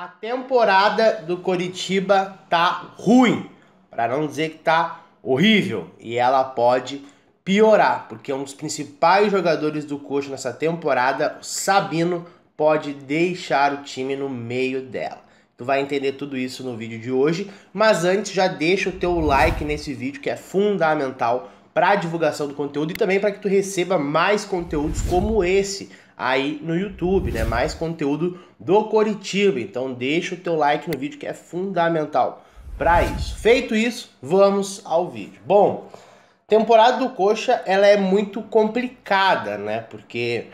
A temporada do Coritiba tá ruim, para não dizer que tá horrível, e ela pode piorar, porque um dos principais jogadores do Coxa nessa temporada, o Sabino, pode deixar o time no meio dela. Tu vai entender tudo isso no vídeo de hoje, mas antes já deixa o teu like nesse vídeo que é fundamental para a divulgação do conteúdo e também para que tu receba mais conteúdos como esse aí no YouTube, né? Mais conteúdo do Coritiba. Então deixa o teu like no vídeo que é fundamental para isso. Feito isso, vamos ao vídeo. Bom, temporada do Coxa, ela é muito complicada, né? Porque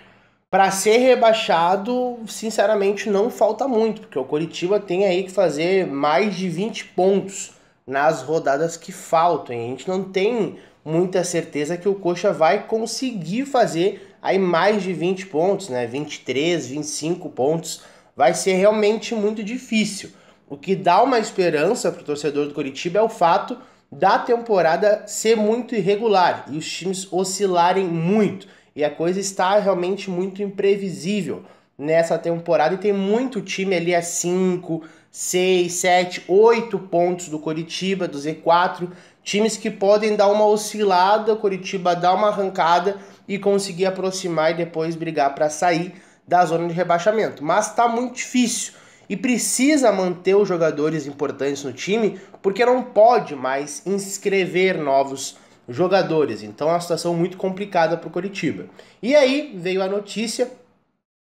para ser rebaixado, sinceramente, não falta muito, porque o Coritiba tem aí que fazer mais de 20 pontos nas rodadas que faltam. E a gente não tem muita certeza que o Coxa vai conseguir fazer aí mais de 20 pontos, né? 23, 25 pontos, vai ser realmente muito difícil. O que dá uma esperança para o torcedor do Curitiba é o fato da temporada ser muito irregular e os times oscilarem muito. E a coisa está realmente muito imprevisível nessa temporada e tem muito time ali a 5, 6, 7, 8 pontos do Coritiba, do Z4, times que podem dar uma oscilada, o Coritiba dá uma arrancada e conseguir aproximar e depois brigar para sair da zona de rebaixamento. Mas está muito difícil e precisa manter os jogadores importantes no time porque não pode mais inscrever novos jogadores. Então é uma situação muito complicada para o Coritiba. E aí veio a notícia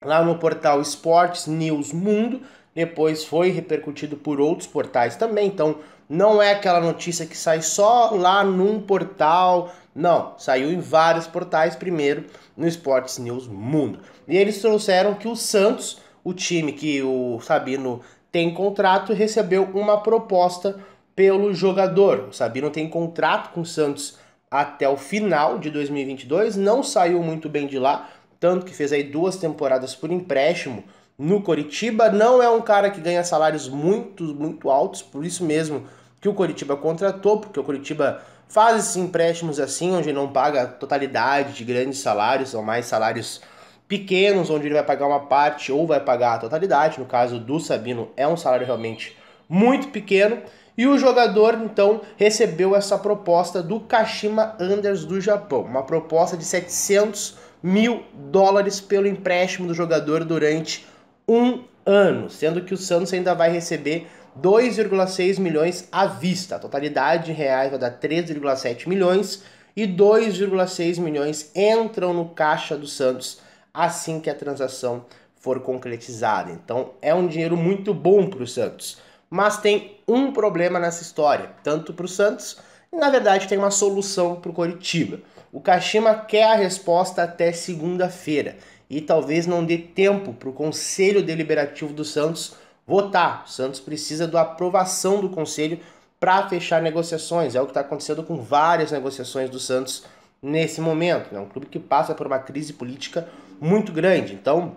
lá no portal Esportes News Mundo, depois foi repercutido por outros portais também. Então não é aquela notícia que sai só lá num portal. Não, saiu em vários portais primeiro no Sports News Mundo. E eles trouxeram que o Santos, o time que o Sabino tem contrato, recebeu uma proposta pelo jogador. O Sabino tem contrato com o Santos até o final de 2022, não saiu muito bem de lá, tanto que fez aí duas temporadas por empréstimo no Coritiba. Não é um cara que ganha salários muito, muito altos, por isso mesmo que o Coritiba contratou, porque o Coritiba faz esses empréstimos assim, onde não paga a totalidade de grandes salários, ou mais salários pequenos, onde ele vai pagar uma parte ou vai pagar a totalidade. No caso do Sabino, é um salário realmente muito pequeno. E o jogador então recebeu essa proposta do Kashima Anders do Japão, uma proposta de 700 mil dólares pelo empréstimo do jogador durante um ano, sendo que o Santos ainda vai receber 2,6 milhões à vista. A totalidade de reais vai dar 3,7 milhões e 2,6 milhões entram no caixa do Santos assim que a transação for concretizada. Então é um dinheiro muito bom para o Santos. Mas tem um problema nessa história, tanto para o Santos, e na verdade tem uma solução para o Coritiba. O Kashima quer a resposta até segunda-feira e talvez não dê tempo para o Conselho Deliberativo do Santos votar. O Santos precisa da aprovação do Conselho para fechar negociações. É o que está acontecendo com várias negociações do Santos nesse momento. É um clube que passa por uma crise política muito grande. Então,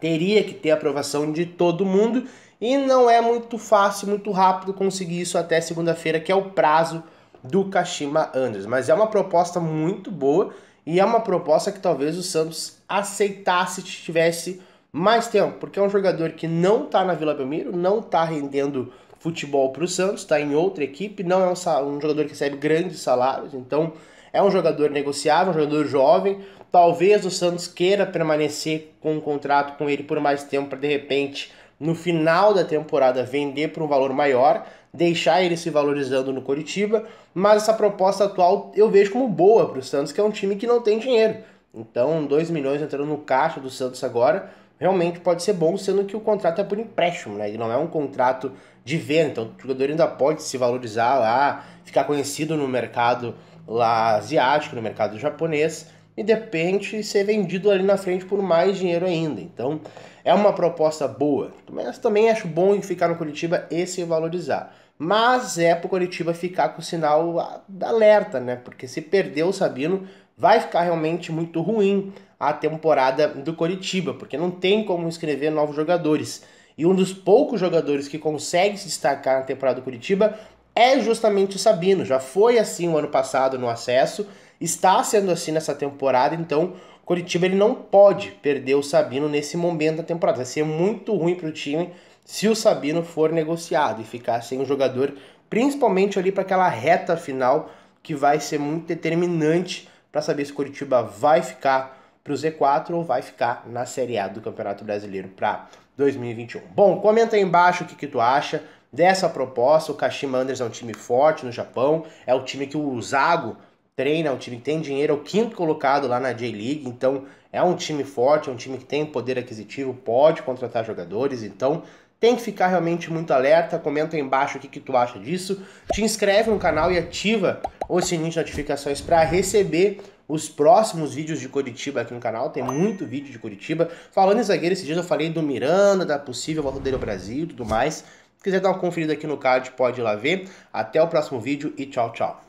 teria que ter aprovação de todo mundo e não é muito fácil, muito rápido conseguir isso até segunda-feira, que é o prazo do Kashima Anders. Mas é uma proposta muito boa e é uma proposta que talvez o Santos aceitasse se tivesse mais tempo, porque é um jogador que não está na Vila Belmiro, não está rendendo futebol para o Santos, está em outra equipe, não é um, um, jogador que recebe grandes salários, então é um jogador negociável, um jogador jovem. Talvez o Santos queira permanecer com um contrato com ele por mais tempo para de repente no final da temporada vender por um valor maior, deixar ele se valorizando no Coritiba, mas essa proposta atual eu vejo como boa para o Santos, que é um time que não tem dinheiro. Então, 2 milhões entrando no caixa do Santos agora, realmente pode ser bom, sendo que o contrato é por empréstimo, né? Ele não é um contrato de venda, então o jogador ainda pode se valorizar lá, ficar conhecido no mercado lá asiático, no mercado japonês, e de repente ser vendido ali na frente por mais dinheiro ainda. Então é uma proposta boa, mas também acho bom ficar no Curitiba e se valorizar. Mas é para o Curitiba ficar com o sinal alerta, né? Porque se perder o Sabino, vai ficar realmente muito ruim a temporada do Coritiba, porque não tem como inscrever novos jogadores. E um dos poucos jogadores que consegue se destacar na temporada do Curitiba é justamente o Sabino. Já foi assim o ano passado no acesso, Está sendo assim nessa temporada, então o Curitiba ele não pode perder o Sabino nesse momento da temporada. Vai ser muito ruim para o time se o Sabino for negociado e ficar sem um jogador, principalmente ali para aquela reta final que vai ser muito determinante para saber se o Curitiba vai ficar para o Z4 ou vai ficar na Série A do Campeonato Brasileiro para 2021. Bom, comenta aí embaixo o que, que tu acha dessa proposta. O Kashima Anders é um time forte no Japão, é o time que o Zago treina, é um time que tem dinheiro, é o quinto colocado lá na J-League, então é um time forte, é um time que tem poder aquisitivo, pode contratar jogadores, então tem que ficar realmente muito alerta, comenta aí embaixo o que, que tu acha disso, te inscreve no canal e ativa o sininho de notificações para receber os próximos vídeos de Curitiba aqui no canal, tem muito vídeo de Curitiba. Falando em zagueiro, esses dias eu falei do Miranda, da possível volta dele ao Brasil e tudo mais. Se quiser dar uma conferida aqui no card, pode ir lá ver. Até o próximo vídeo e tchau, tchau.